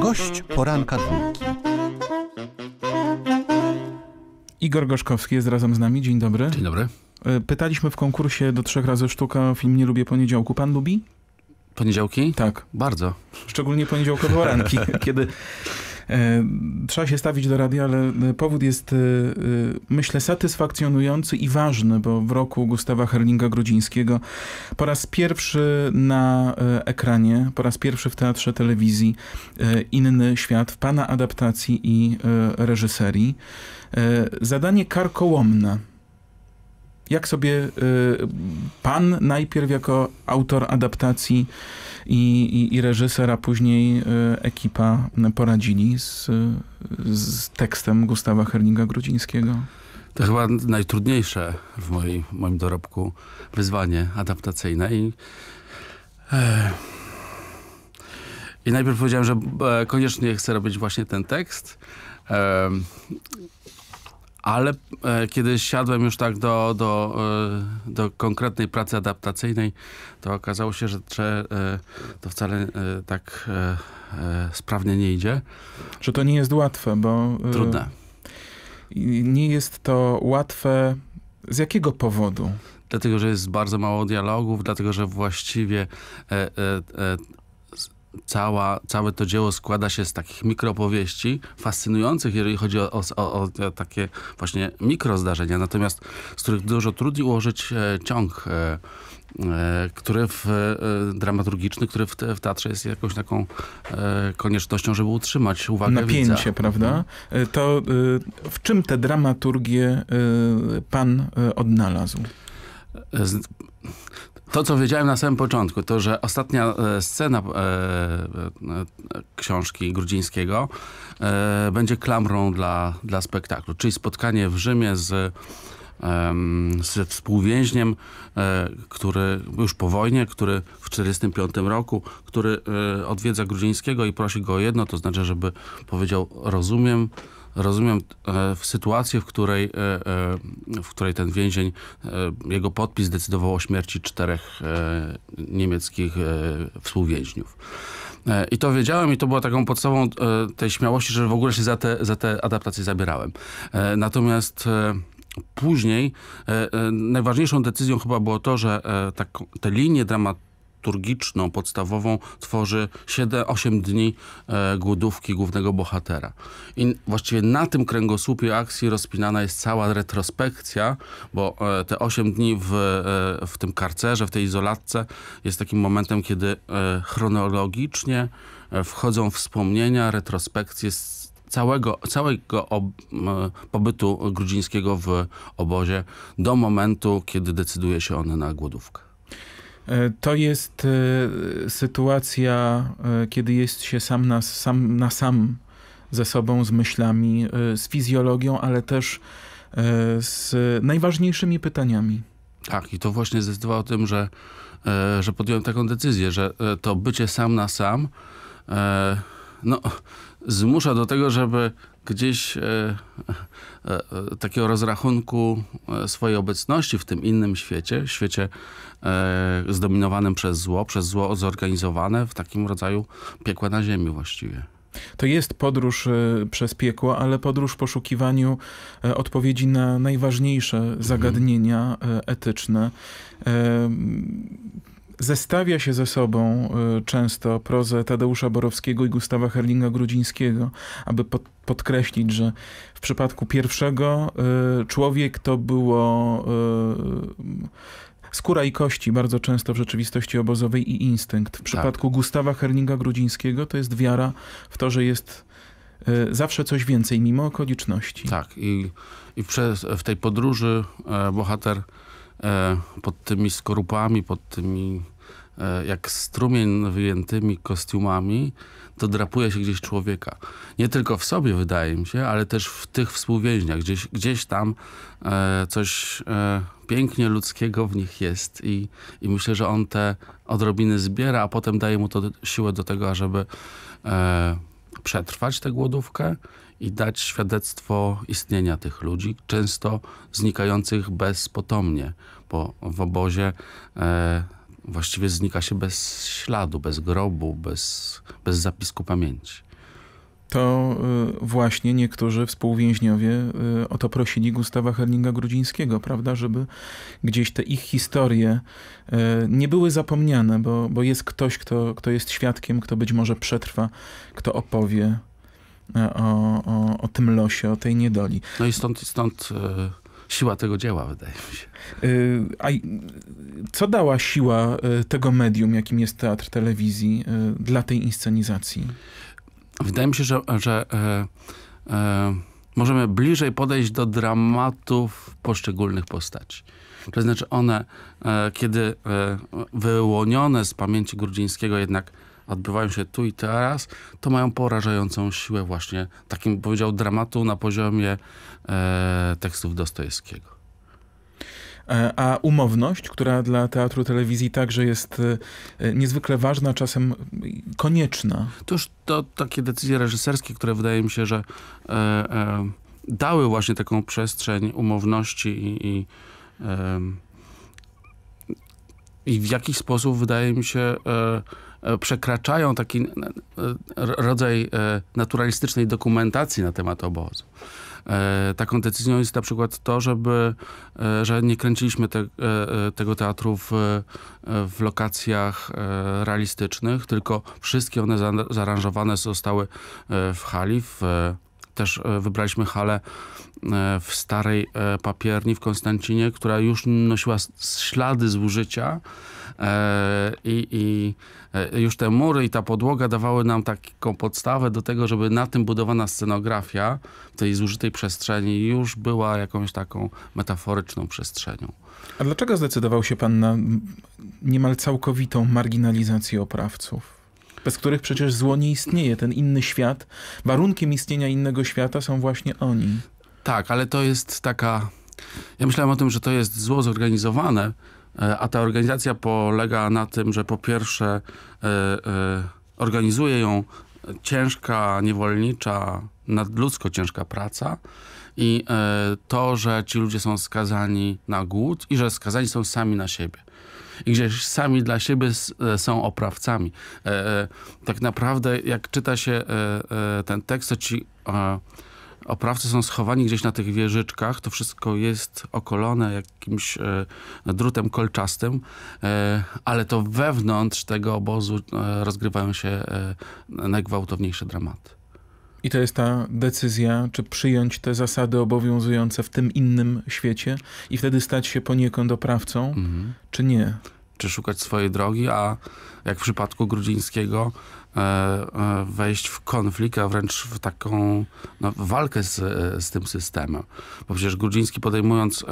Gość poranka dwójki. Igor Goszkowski jest razem z nami. Dzień dobry. Dzień dobry. E, pytaliśmy w konkursie do trzech razy sztuka film Nie lubię poniedziałku. Pan lubi? Poniedziałki? Tak. Bardzo. Szczególnie poniedziałkowe ranki, kiedy E, trzeba się stawić do radia, ale e, powód jest, e, myślę, satysfakcjonujący i ważny, bo w roku Gustawa Herlinga Grodzińskiego po raz pierwszy na ekranie, po raz pierwszy w teatrze telewizji inny świat w pana adaptacji i reżyserii. Zadanie karkołomne jak sobie y, pan najpierw jako autor adaptacji i, i, i reżyser, a później y, ekipa poradzili z, z tekstem Gustawa Herlinga Grudzińskiego? To chyba najtrudniejsze w moim dorobku wyzwanie adaptacyjne i... E... I najpierw powiedziałem, że e, koniecznie chcę robić właśnie ten tekst. E, ale e, kiedy siadłem już tak do, do, e, do konkretnej pracy adaptacyjnej, to okazało się, że e, to wcale e, tak e, e, sprawnie nie idzie. Że to nie jest łatwe, bo... Trudne. Nie jest to łatwe z jakiego powodu? Dlatego, że jest bardzo mało dialogów, dlatego, że właściwie cała, całe to dzieło składa się z takich mikropowieści, fascynujących, jeżeli chodzi o, o, o, takie właśnie mikrozdarzenia, natomiast z których dużo trudniej ułożyć e, ciąg e, e w, e, dramaturgiczny, który w, te, w teatrze jest jakąś taką e, koniecznością, żeby utrzymać uwagę Napięcie, widza. Mhm. prawda? E, to w czym te dramaturgie pan odnalazł? To, co wiedziałem na samym początku, to, że ostatnia e, scena e, e, książki Grudzińskiego będzie klamrą dla, dla spektaklu, czyli spotkanie w Rzymie z ze współwięźniem, który już po wojnie, który w 1945 roku, który odwiedza Grudzińskiego i prosi go o jedno, to znaczy, żeby powiedział rozumiem, rozumiem e, w sytuację, w której, e, e, w której ten więzień, jego podpis decydował o śmierci czterech niemieckich współwięźniów. I to wiedziałem i to była taką podstawą tej śmiałości, że w ogóle się za te, za te adaptacje zabierałem. Natomiast później najważniejszą decyzją chyba było to, że tak, te linie dramatyczne dramaturgiczną, podstawową tworzy 7-8 dni e, głodówki głównego bohatera. I właściwie na tym kręgosłupie akcji rozpinana jest cała retrospekcja, bo e, te 8 dni w, e, w tym karcerze, w tej izolatce jest takim momentem, kiedy e, chronologicznie e, wchodzą wspomnienia, retrospekcje całego, całego ob, pobytu grudzińskiego w obozie do momentu, kiedy decyduje się on na głodówkę. E, to jest e, sytuacja, e, kiedy jest się sam na sam, na sam ze sobą, z myślami, z fizjologią, ale też z najważniejszymi pytaniami. Tak, i to właśnie zdecydowało o tym, że, że podjąłem taką decyzję, że to bycie sam na sam no, zmusza do tego, żeby gdzieś e, e, e, takiego rozrachunku swojej obecności w tym innym świecie, świecie zdominowanym przez zło, przez zło zorganizowane w takim rodzaju piekła na ziemi właściwie. To jest podróż przez piekło, ale podróż w poszukiwaniu odpowiedzi na najważniejsze mhm. zagadnienia etyczne zestawia się ze sobą y, często prozę Tadeusza Borowskiego i Gustawa Herlinga Grudzińskiego, aby pod, podkreślić, że w przypadku pierwszego y, człowiek to było y, skóra i kości, bardzo często w rzeczywistości obozowej i instynkt. W tak. przypadku tak. Gustawa Herlinga Grudzińskiego to jest wiara w to, że jest zawsze coś więcej, mimo okoliczności. Tak i, i przez, w tej podróży e, bohater E, pod tymi skorupami, pod tymi e, jak strumień wyjętymi kostiumami, to drapuje się gdzieś człowieka. Nie tylko w sobie, wydaje mi się, ale też w tych współwięźniach. Gdzieś, gdzieś tam e, coś e, pięknie ludzkiego w nich jest i, i myślę, że on te odrobiny zbiera, a potem daje mu to siłę do tego, ażeby e, przetrwać tę głodówkę i dać świadectwo istnienia tych ludzi, często znikających bezpotomnie, bo w obozie e, właściwie znika się bez śladu, bez grobu, bez, bez zapisku pamięci. To e, właśnie niektórzy współwięźniowie e, o to prosili Gustawa Herlinga Grudzińskiego, prawda, żeby gdzieś te ich historie e, nie były zapomniane, bo, bo jest ktoś, kto, kto jest świadkiem, kto być może przetrwa, kto opowie o, o, o tym losie, o tej niedoli. No i stąd, stąd e, siła tego dzieła, wydaje mi się. E, a co dała siła e, tego medium, jakim jest teatr telewizji, dla tej inscenizacji? Wydaje mi się, że, że możemy bliżej podejść do dramatów poszczególnych postaci. To znaczy one, kiedy wyłonione z pamięci Grudzińskiego jednak odbywają się tu i teraz, to mają porażającą siłę właśnie, takim powiedział dramatu na poziomie e, tekstów Dostojewskiego. E, a umowność, która dla teatru telewizji także jest e, niezwykle ważna, czasem konieczna. To już to takie decyzje reżyserskie, które wydaje mi się, że e, e, dały właśnie taką przestrzeń umowności i, i, e, i w jakiś sposób wydaje mi się e, E, przekraczają taki e, e, rodzaj naturalistycznej dokumentacji na temat obozu. Taką decyzją jest na przykład to, żeby, że nie kręciliśmy te, tego teatru w, w lokacjach realistycznych, tylko wszystkie one zaaranżowane zostały w hali, w, też wybraliśmy halę E, w starej e, papierni w Konstancinie, która już nosiła ślady zużycia e, i, i już te mury i ta podłoga dawały nam taką podstawę do tego, żeby na tym budowana scenografia tej zużytej przestrzeni już była jakąś taką metaforyczną przestrzenią. A dlaczego zdecydował się pan na niemal całkowitą marginalizację oprawców? bez których przecież zło nie istnieje, ten inny świat. Warunkiem istnienia innego świata są właśnie oni. Tak, ale to jest taka... Ja myślałem o tym, że to jest zło zorganizowane, e, a ta organizacja polega na tym, że po pierwsze e, e, organizuje ją ciężka, niewolnicza, nadludzko ciężka praca i to, że ci ludzie są skazani na głód i że skazani są sami na siebie. I gdzieś sami dla siebie są oprawcami. tak naprawdę, jak czyta się ten tekst, to ci oprawcy są schowani gdzieś na tych wieżyczkach. To wszystko jest okolone jakimś e, drutem kolczastym, e, ale to wewnątrz tego obozu e, rozgrywają się e, najgwałtowniejsze dramaty. I to jest ta decyzja, czy przyjąć te zasady obowiązujące w tym innym świecie i wtedy stać się poniekąd oprawcą, mhm. czy nie? czy szukać swojej drogi, a jak w przypadku Grudzińskiego e, e, wejść w konflikt, a wręcz w taką no, walkę z, e, z tym systemem. Bo przecież Grudziński podejmując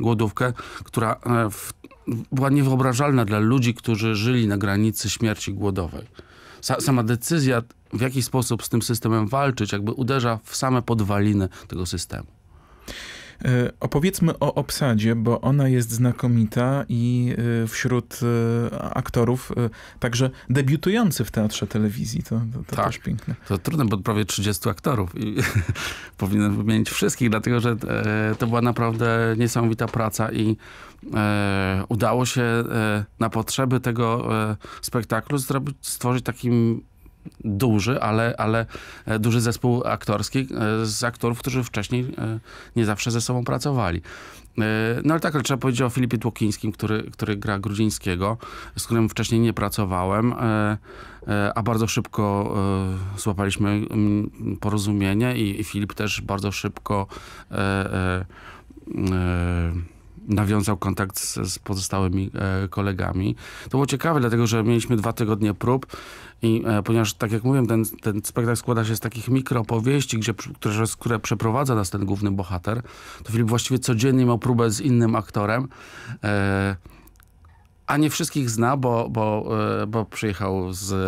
głodówkę, która w, była niewyobrażalna dla ludzi, którzy żyli na granicy śmierci głodowej. Sa, sama decyzja, w jaki sposób z tym systemem walczyć, jakby uderza w same podwaliny tego systemu. E, opowiedzmy o obsadzie, bo ona jest znakomita i e, wśród e, aktorów także debiutujący w teatrze telewizji. To, to, to tak. też piękne. To trudno, bo prawie 30 aktorów i powinienem wymienić wszystkich, dlatego że to była naprawdę niesamowita praca i udało się na potrzeby tego spektaklu stworzyć taki duży, ale, ale e, duży zespół aktorski e, z aktorów, którzy wcześniej e, nie zawsze ze sobą pracowali. No ale tak, ale trzeba powiedzieć o Filipie Tłokińskim, który, który gra Grudzińskiego, z którym wcześniej nie pracowałem, a bardzo szybko złapaliśmy mm, porozumienie i, i Filip też bardzo szybko nawiązał kontakt z, z pozostałymi e, kolegami. To było ciekawe, dlatego że mieliśmy dwa tygodnie prób i e, ponieważ, tak jak mówiłem, ten, ten spektakl składa się z takich mikropowieści, gdzie, które, które przeprowadza nas ten główny bohater, to Filip właściwie codziennie miał próbę z innym aktorem. E, a nie wszystkich zna, bo, bo, e, bo przyjechał z, e,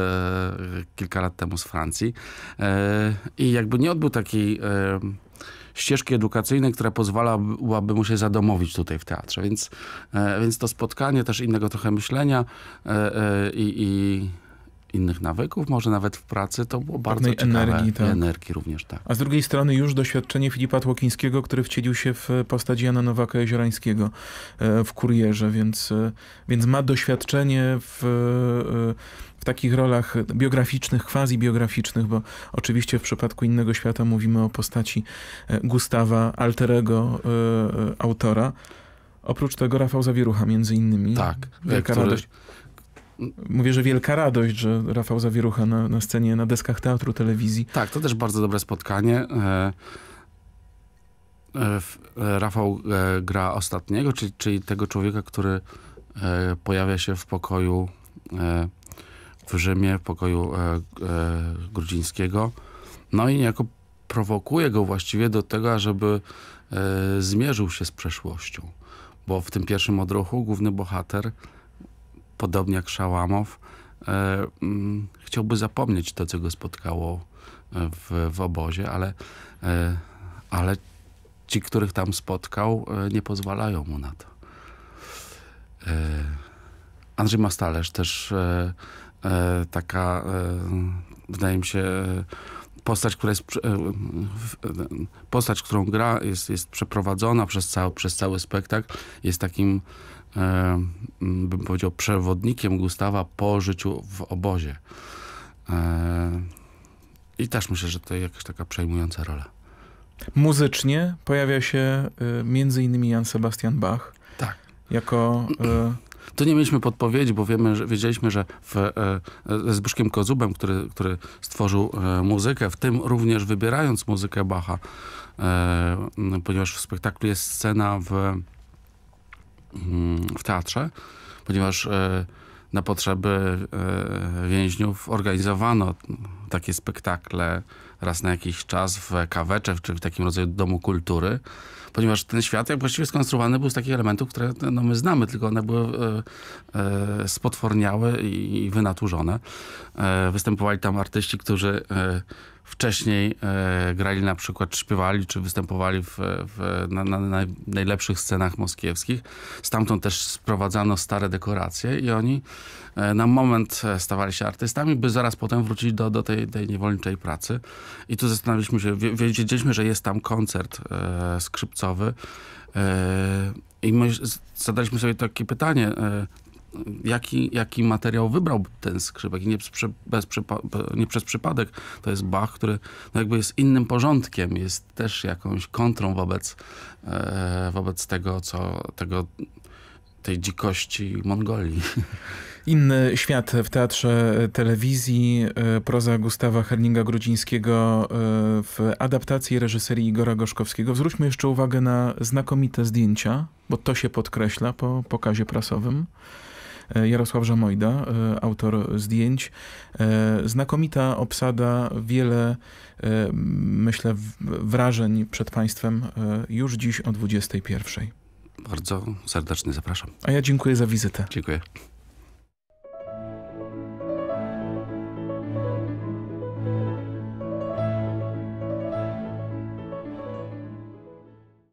kilka lat temu z Francji e, i jakby nie odbył takiej ścieżki edukacyjnej, która pozwalałaby mu się zadomowić tutaj w teatrze. Więc, e, więc to spotkanie też innego trochę myślenia e, e, i, i innych nawyków, może nawet w pracy, to było bardzo Pewnej ciekawe. Energii, tak. energii również, tak. A z drugiej strony już doświadczenie Filipa Tłokińskiego, który wcielił się w postać Jana Nowaka-Jeziorańskiego w Kurierze, więc, więc ma doświadczenie w w takich rolach biograficznych, quasi-biograficznych, bo oczywiście w przypadku Innego Świata mówimy o postaci e, Gustawa, alterego y, e, e, autora. Oprócz tego Rafał Zawierucha między innymi. Tak. Wielka który... radość. Mówię, że wielka radość, że Rafał Zawierucha na, na scenie, na deskach teatru, telewizji. Tak, to też bardzo dobre spotkanie. Rafał gra ostatniego, czyli, czyli tego człowieka, który pojawia się w pokoju w Rzymie, w pokoju e, e, grudzińskiego. No i niejako prowokuje go właściwie do tego, ażeby e, zmierzył się z przeszłością. Bo w tym pierwszym odruchu główny bohater, podobnie jak Szałamow, e, m, mm, chciałby zapomnieć to, co go spotkało w, w obozie, ale, ale ci, których tam spotkał, nie pozwalają mu na to. Andrzej Mastalerz też e, e, taka, e, wydaje mi się, postać, która jest, e, postać, którą gra jest, jest przeprowadzona przez cały, przez cały spektakl, jest takim e, bym powiedział przewodnikiem Gustawa po życiu w obozie. E, I też myślę, że to jakaś taka przejmująca rola. Muzycznie pojawia się y, między innymi Jan Sebastian Bach. Tak. Jako tu nie mieliśmy podpowiedzi, bo wiemy, że, wiedzieliśmy, że w, e, e z Buszkiem Kozubem, który, który stworzył e, muzykę, w tym również wybierając muzykę Bacha, e, ponieważ w spektaklu jest scena w, mm, w teatrze, ponieważ e, na potrzeby e, więźniów organizowano takie spektakle raz na jakiś czas w kaweczew czy w takim rodzaju domu kultury, ponieważ ten świat jak właściwie skonstruowany był z takich elementów, które no, my znamy, tylko one były e, e, spotworniałe i, i wynaturzone. E, występowali tam artyści, którzy e, wcześniej e, grali na przykład, śpiewali czy występowali w, w na, na, na, najlepszych scenach moskiewskich. Stamtąd też sprowadzano stare dekoracje i oni e, na moment e, stawali się artystami, by zaraz potem wrócić do, do tej, tej niewolniczej pracy. I tu zastanawialiśmy się, wiedzieliśmy, że jest tam koncert e, skrzypcowy e, i my zadaliśmy sobie takie pytanie, e, jaki, jaki materiał wybrał ten skrzypek. I nie, bez, nie przez przypadek to jest Bach, który no jakby jest innym porządkiem, jest też jakąś kontrą wobec, e, wobec tego, co tego, tej dzikości Mongolii. Inny świat w teatrze e, telewizji, e, proza Gustawa Herlinga-Grudzińskiego e, w adaptacji reżyserii Igora Goszkowskiego. Zwróćmy jeszcze uwagę na znakomite zdjęcia, bo to się podkreśla po pokazie prasowym. E, Jarosław Żamojda, e, autor zdjęć. E, znakomita obsada, wiele myślę wrażeń przed Państwem już dziś o 21. Bardzo serdecznie zapraszam. A ja dziękuję za wizytę. Dziękuję.